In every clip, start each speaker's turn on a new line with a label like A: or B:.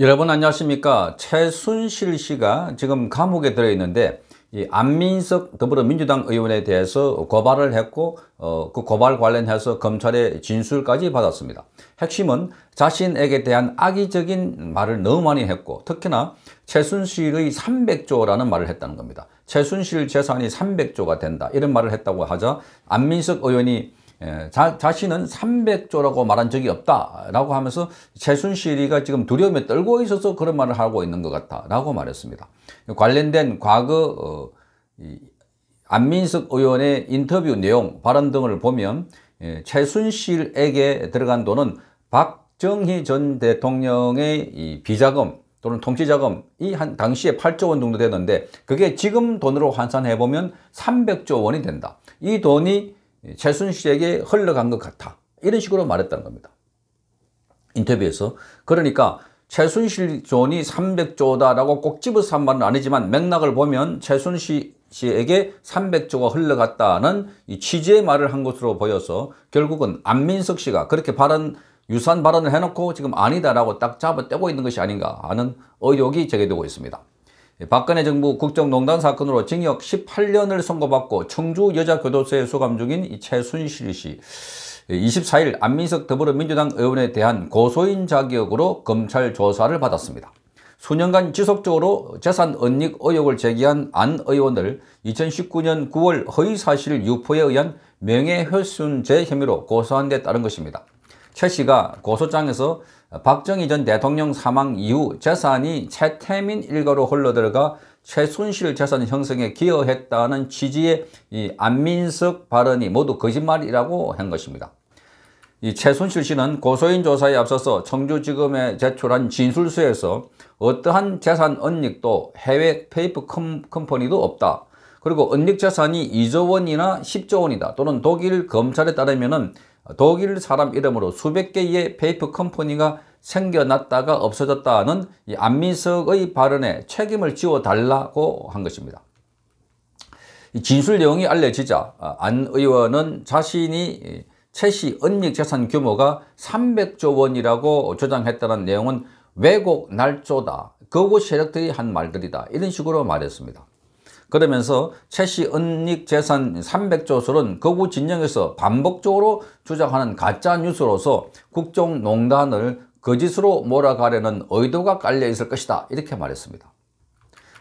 A: 여러분 안녕하십니까 최순실 씨가 지금 감옥에 들어있는데 이 안민석 더불어민주당 의원에 대해서 고발을 했고 어, 그 고발 관련해서 검찰의 진술까지 받았습니다. 핵심은 자신에게 대한 악의적인 말을 너무 많이 했고 특히나 최순실의 300조라는 말을 했다는 겁니다. 최순실 재산이 300조가 된다 이런 말을 했다고 하자 안민석 의원이 예, 자, 자신은 300조라고 말한 적이 없다라고 하면서 최순실이가 지금 두려움에 떨고 있어서 그런 말을 하고 있는 것 같다라고 말했습니다. 관련된 과거 어, 안민석 의원의 인터뷰 내용, 발언 등을 보면 예, 최순실에게 들어간 돈은 박정희 전 대통령의 비자금 또는 통치자금이 한 당시에 8조 원 정도 되는데 그게 지금 돈으로 환산해보면 300조 원이 된다. 이 돈이 예, 최순실에게 흘러간 것 같아. 이런 식으로 말했다는 겁니다. 인터뷰에서. 그러니까 최순실 존이 300조다라고 꼭 집어서 한 말은 아니지만 맥락을 보면 최순실 씨에게 300조가 흘러갔다는 이 취지의 말을 한 것으로 보여서 결국은 안민석 씨가 그렇게 발언, 유산 발언을 해놓고 지금 아니다라고 딱 잡아 떼고 있는 것이 아닌가 하는 의혹이 제기되고 있습니다. 예, 박근혜 정부 국정농단 사건으로 징역 18년을 선고받고 청주 여자교도소에 수감 중인 최순실 씨 24일 예, 안민석 더불어민주당 의원에 대한 고소인 자격으로 검찰 조사를 받았습니다. 수년간 지속적으로 재산 언닉 의혹을 제기한 안 의원을 2019년 9월 허위사실 유포에 의한 명예훼손죄 혐의로 고소한 데 따른 것입니다. 최 씨가 고소장에서 박정희 전 대통령 사망 이후 재산이 최태민 일가로 흘러들어가 최순실 재산 형성에 기여했다는 취지의 이 안민석 발언이 모두 거짓말이라고 한 것입니다. 이 최순실 씨는 고소인 조사에 앞서서 청주지검에 제출한 진술서에서 어떠한 재산 언닉도 해외 페이프 컴퍼니도 없다. 그리고 언닉 재산이 2조 원이나 10조 원이다. 또는 독일 검찰에 따르면 은 독일 사람 이름으로 수백 개의 페이퍼 컴퍼니가 생겨났다가 없어졌다는 이 안민석의 발언에 책임을 지워달라고 한 것입니다. 진술 내용이 알려지자 아, 안 의원은 자신이 채씨 은닉 재산 규모가 300조 원이라고 주장했다는 내용은 왜곡 날조다. 거구 세력들이 한 말들이다. 이런 식으로 말했습니다. 그러면서 최씨 은닉 재산 300조설은 거구 진영에서 반복적으로 주장하는 가짜 뉴스로서 국정농단을 거짓으로 몰아가려는 의도가 깔려 있을 것이다 이렇게 말했습니다.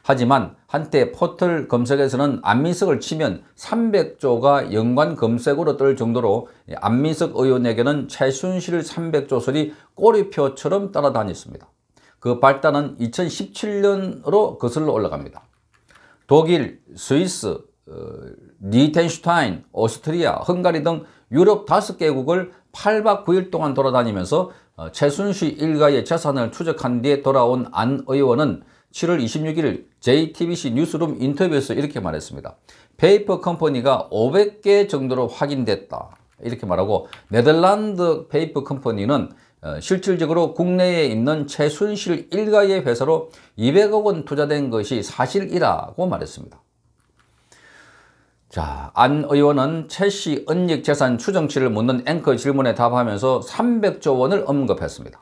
A: 하지만 한때 포털 검색에서는 안민석을 치면 300조가 연관 검색으로 뜰 정도로 안민석 의원에게는 최순실 300조설이 꼬리표처럼 따라다녔습니다. 그 발단은 2017년으로 거슬러 올라갑니다. 독일, 스위스, 니텐슈타인, 어, 오스트리아, 헝가리 등 유럽 다섯 개국을 8박 9일 동안 돌아다니면서 어, 최순실 일가의 재산을 추적한 뒤에 돌아온 안 의원은 7월 26일 JTBC 뉴스룸 인터뷰에서 이렇게 말했습니다. 페이퍼 컴퍼니가 500개 정도로 확인됐다. 이렇게 말하고 네덜란드 페이퍼 컴퍼니는 어, 실질적으로 국내에 있는 최순실 일가의 회사로 200억 원 투자된 것이 사실이라고 말했습니다. 자, 안 의원은 최씨 은닉 재산 추정치를 묻는 앵커 질문에 답하면서 300조 원을 언급했습니다.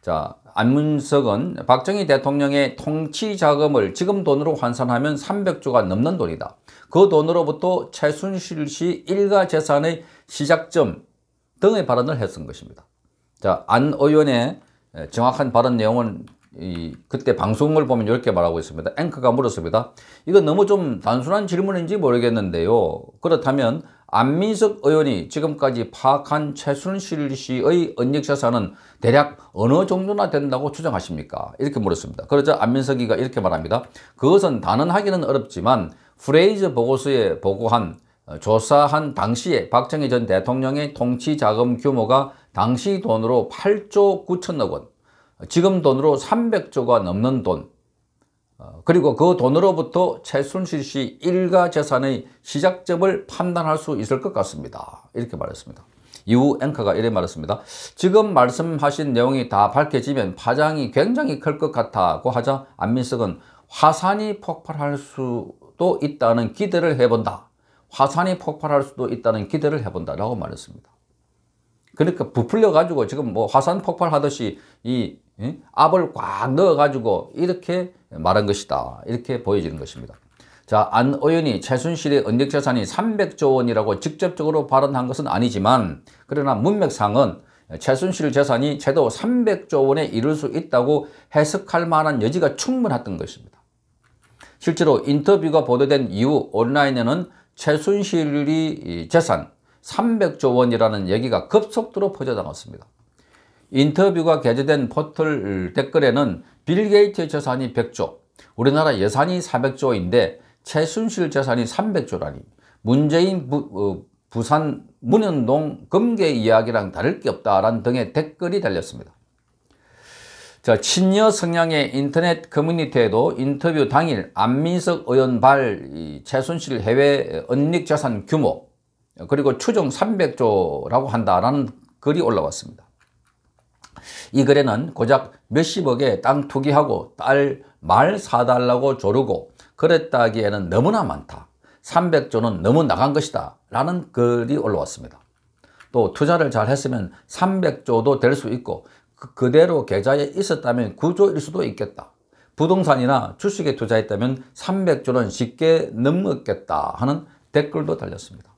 A: 자, 안문석은 박정희 대통령의 통치 자금을 지금 돈으로 환산하면 300조가 넘는 돈이다. 그 돈으로부터 최순실 씨 일가 재산의 시작점 등의 발언을 했던 것입니다. 자, 안 의원의 정확한 발언 내용은 이 그때 방송을 보면 이렇게 말하고 있습니다. 앵커가 물었습니다. 이건 너무 좀 단순한 질문인지 모르겠는데요. 그렇다면 안민석 의원이 지금까지 파악한 최순실 씨의 언역사사는 대략 어느 정도나 된다고 추정하십니까? 이렇게 물었습니다. 그러자 안민석이가 이렇게 말합니다. 그것은 단언하기는 어렵지만 프레이즈 보고서에 보고한 조사한 당시에 박정희 전 대통령의 통치 자금 규모가 당시 돈으로 8조 9천억 원, 지금 돈으로 300조가 넘는 돈, 어, 그리고 그 돈으로부터 최순실 씨 일가 재산의 시작점을 판단할 수 있을 것 같습니다. 이렇게 말했습니다. 이후 앵커가 이래 말했습니다. 지금 말씀하신 내용이 다 밝혀지면 파장이 굉장히 클 것 같다고 하자 안민석은 화산이 폭발할 수도 있다는 기대를 해본다. 화산이 폭발할 수도 있다는 기대를 해본다라고 말했습니다. 그러니까 부풀려 가지고 지금 뭐 화산 폭발하듯이 이 압을 꽉 넣어 가지고 이렇게 말한 것이다. 이렇게 보여지는 것입니다. 자, 안 의원이 최순실의 은닉 재산이 300조 원이라고 직접적으로 발언한 것은 아니지만 그러나 문맥상은 최순실 재산이 최도 300조 원에 이를 수 있다고 해석할 만한 여지가 충분했던 것입니다. 실제로 인터뷰가 보도된 이후 온라인에는 최순실이 재산, 300조 원이라는 얘기가 급속도로 퍼져나갔습니다. 인터뷰가 게재된 포털 댓글에는 빌 게이츠의 재산이 100조, 우리나라 예산이 400조인데 최순실 재산이 300조라니 문재인 부, 어, 산 문현동 금괴 이야기랑 다를 게 없다라는 등의 댓글이 달렸습니다. 자, 친여 성향의 인터넷 커뮤니티에도 인터뷰 당일 안민석 의원 발 최순실 해외 언닉 재산 규모 그리고 추정 300조라고 한다라는 글이 올라왔습니다. 이 글에는 고작 몇십억에 땅 투기하고 딸 말 사달라고 조르고 그랬다기에는 너무나 많다. 300조는 너무 나간 것이다. 라는 글이 올라왔습니다. 또 투자를 잘 했으면 300조도 될 수 있고 그, 대로 계좌에 있었다면 9조일 수도 있겠다. 부동산이나 주식에 투자했다면 300조는 쉽게 넘었겠다 하는 댓글도 달렸습니다.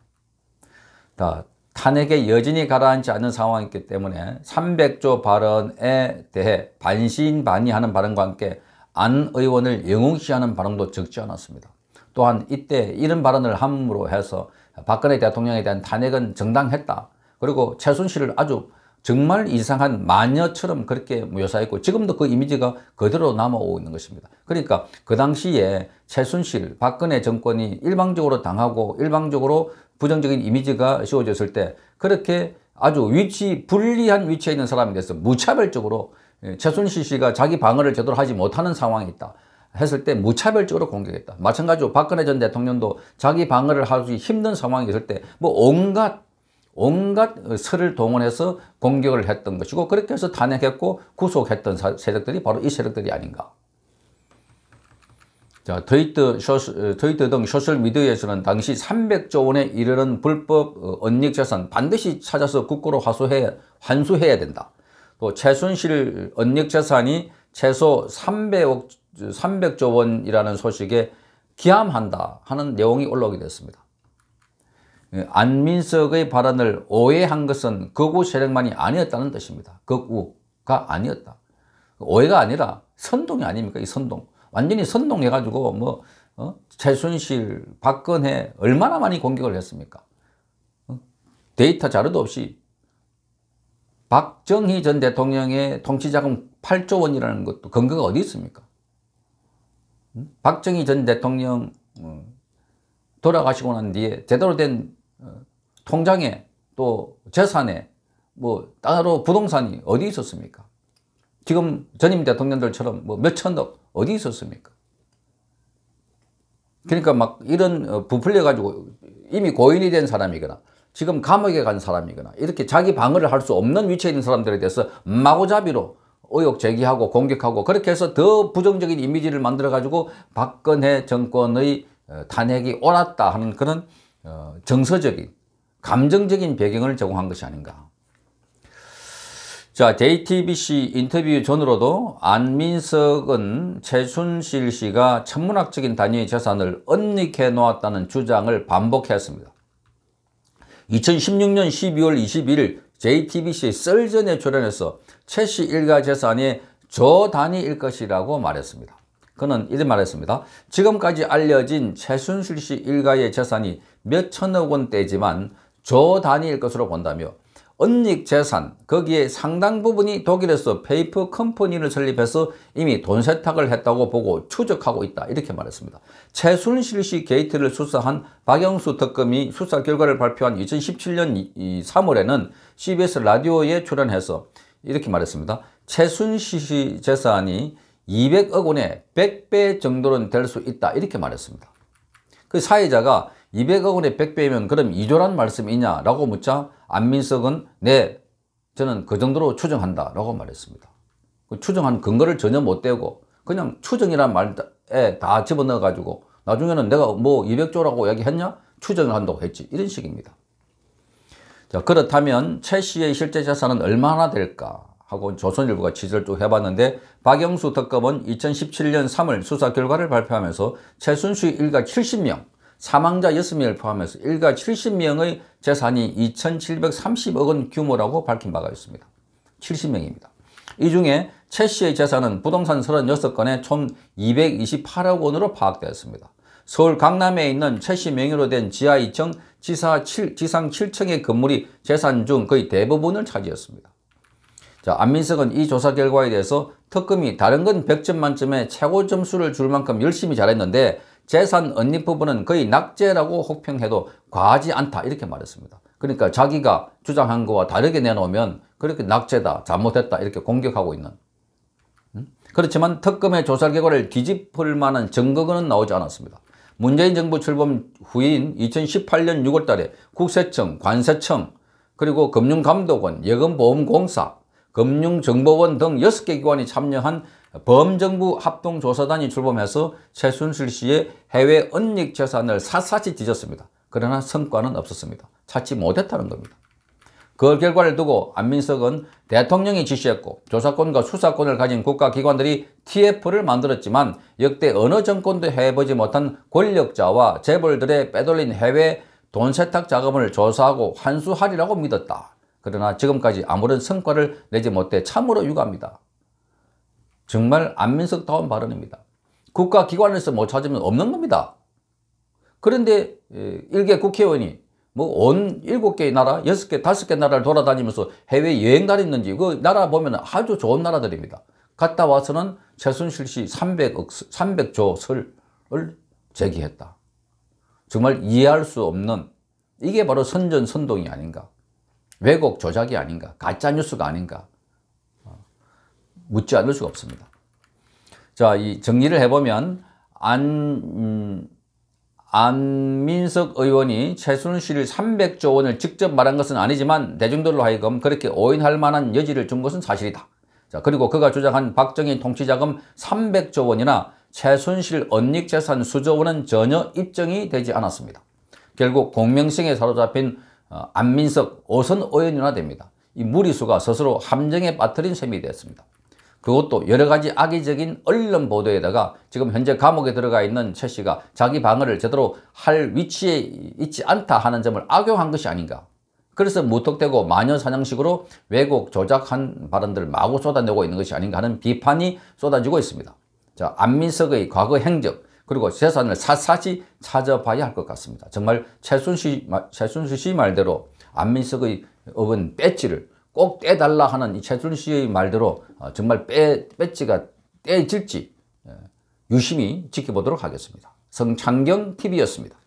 A: 탄핵에 여진이 가라앉지 않는 상황이기 때문에 300조 발언에 대해 반신반의하는 발언과 함께 안 의원을 영웅시하는 발언도 적지 않았습니다. 또한 이때 이런 발언을 함으로 해서 박근혜 대통령에 대한 탄핵은 정당했다. 그리고 최순실을 아주 정말 이상한 마녀처럼 그렇게 묘사했고 지금도 그 이미지가 그대로 남아오고 있는 것입니다. 그러니까 그 당시에 최순실, 박근혜 정권이 일방적으로 당하고 일방적으로 부정적인 이미지가 씌워졌을 때 그렇게 아주 위치 불리한 위치에 있는 사람이 돼서 무차별적으로 예, 최순실 씨가 자기 방어를 제대로 하지 못하는 상황이 있다. 했을 때 무차별적으로 공격했다. 마찬가지로 박근혜 전 대통령도 자기 방어를 하기 힘든 상황이 있을 때 뭐 온갖 온갖 설을 동원해서 공격을 했던 것이고 그렇게 해서 탄핵했고 구속했던 세력들이 바로 이 세력들이 아닌가. 자, 트위터, 쇼스, 어, 트위터 등 소셜미디어에서는 당시 300조 원에 이르는 불법 어, 언닉재산 반드시 찾아서 국고로 화수해, 환수해야 된다. 또 최순실 언닉재산이 최소 300억, 300조 원이라는 소식에 기함한다 하는 내용이 올라오게 됐습니다. 안민석의 발언을 오해한 것은 거구 세력만이 아니었다는 뜻입니다. 거구가 아니었다. 오해가 아니라 선동이 아닙니까? 이 선동. 완전히 선동해가지고 뭐 어? 최순실, 박근혜 얼마나 많이 공격을 했습니까? 어? 데이터 자료도 없이 박정희 전 대통령의 통치자금 8조 원이라는 것도 근거가 어디 있습니까? 음? 박정희 전 대통령 음, 돌아가시고 난 뒤에 제대로 된 어, 통장에 또 재산에 뭐 따로 부동산이 어디 있었습니까? 지금 전임 대통령들처럼 뭐 몇천억 어디 있었습니까? 그러니까 막 이런 어, 부풀려 가지고 이미 고인이 된 사람이거나 지금 감옥에 간 사람이거나 이렇게 자기 방어를 할 수 없는 위치에 있는 사람들에 대해서 마구잡이로 의혹 제기하고 공격하고 그렇게 해서 더 부정적인 이미지를 만들어 가지고 박근혜 정권의 어, 탄핵이 옳았다 하는 그런 어, 정서적인 감정적인 배경을 제공한 것이 아닌가. 자, JTBC 인터뷰 전으로도 안민석은 최순실 씨가 천문학적인 단위의 재산을 언닉해 놓았다는 주장을 반복했습니다. 2016년 12월 21일 JTBC 썰전에 출연해서 최 씨 일가 재산이 저 단위일 것이라고 말했습니다. 그는 이런 말했습니다. 지금까지 알려진 최순실 씨 일가의 재산이 몇 천억 원대지만 조 단위일 것으로 본다며 은닉 재산 거기에 상당 부분이 독일에서 페이퍼 컴퍼니를 설립해서 이미 돈 세탁을 했다고 보고 추적하고 있다 이렇게 말했습니다. 최순실 씨 게이트를 수사한 박영수 특검이 수사 결과를 발표한 2017년 3월에는 CBS 라디오에 출연해서 이렇게 말했습니다. 최순실 씨 재산이 200억 원의 100배 정도는 될 수 있다 이렇게 말했습니다. 그 사회자가 200억 원의 100배면 그럼 2조란 말씀이냐 라고 묻자 안민석은 네 저는 그 정도로 추정한다 라고 말했습니다. 그 추정한 근거를 전혀 못 대고 그냥 추정이란 말에 다 집어넣어 가지고 나중에는 내가 뭐 200조라고 얘기했냐 추정을 한다고 했지 이런 식입니다. 자 그렇다면 최 씨의 실제 재산은 얼마나 될까 하고 조선일보가 취재를 또 해봤는데 박영수 특검은 2017년 3월 수사 결과를 발표하면서 최순수 일가 70명, 사망자 6명을 포함해서 일가 70명의 재산이 2,730억 원 규모라고 밝힌 바가 있습니다. 70명입니다. 이 중에 최 씨의 재산은 부동산 36건에 총 228억 원으로 파악되었습니다. 서울 강남에 있는 최 씨 명의로 된 지하 2층, 지사 7, 지상 7층의 건물이 재산 중 거의 대부분을 차지했습니다. 자, 안민석은 이 조사 결과에 대해서 특검이 다른 건 100점 만점에 최고 점수를 줄 만큼 열심히 잘했는데 재산 언니 부분은 거의 낙제라고 혹평해도 과하지 않다 이렇게 말했습니다. 그러니까 자기가 주장한 거와 다르게 내놓으면 그렇게 낙제다 잘못했다 이렇게 공격하고 있는 음? 그렇지만 특검의 조사 결과를 뒤집을 만한 증거는 나오지 않았습니다. 문재인 정부 출범 후인 2018년 6월 달에 국세청, 관세청, 그리고 금융감독원, 예금보험공사 금융정보원 등 6개 기관이 참여한 범정부 합동조사단이 출범해서 최순실 씨의 해외 은닉 재산을 샅샅이 뒤졌습니다. 그러나 성과는 없었습니다. 찾지 못했다는 겁니다. 그 결과를 두고 안민석은 대통령이 지시했고 조사권과 수사권을 가진 국가기관들이 TF를 만들었지만 역대 어느 정권도 해보지 못한 권력자와 재벌들의 빼돌린 해외 돈 세탁 자금을 조사하고 환수하리라고 믿었다. 그러나 지금까지 아무런 성과를 내지 못해 참으로 유감합니다 정말 안민석다운 발언입니다. 국가기관에서 못 뭐 찾으면 없는 겁니다. 그런데 예, 일개 국회의원이 뭐온 7개 의 나라, 6개, 5개 나라를 돌아다니면서 해외여행 다녔는지 그 나라 보면 아주 좋은 나라들입니다. 갔다 와서는 최순실 씨 300억, 300조 설을 제기했다. 정말 이해할 수 없는 이게 바로 선전선동이 아닌가. 왜곡 조작이 아닌가, 가짜뉴스가 아닌가 어, 묻지 않을 수가 없습니다. 자, 이 정리를 해보면 안, 음, 안민석 의원이 최순실 300조 원을 직접 말한 것은 아니지만 대중들로 하여금 그렇게 오인할 만한 여지를 준 것은 사실이다. 자, 그리고 그가 주장한 박정희 통치자금 300조 원이나 최순실 언닉 재산 수조 원은 전혀 입증이 되지 않았습니다. 결국 공명성에 사로잡힌 어, 안민석 오선 오연이나 됩니다. 이 무리수가 스스로 함정에 빠뜨린 셈이 되었습니다. 그것도 여러 가지 악의적인 언론 보도에다가 지금 현재 감옥에 들어가 있는 최 씨가 자기 방어를 제대로 할 위치에 있지 않다 하는 점을 악용한 것이 아닌가. 그래서 무턱대고 마녀사냥식으로 왜곡 조작한 발언들을 마구 쏟아내고 있는 것이 아닌가 하는 비판이 쏟아지고 있습니다. 자, 안민석의 과거 행적, 그리고 재산을 샅샅이 찾아봐야 할 것 같습니다. 정말 최순실, 최순실 씨 말대로 안민석의 업은 배지를 꼭 떼달라 하는 이 최순실 씨의 말대로 어, 정말 배, 배지가 떼질지 어, 유심히 지켜보도록 하겠습니다. 성창경 TV였습니다.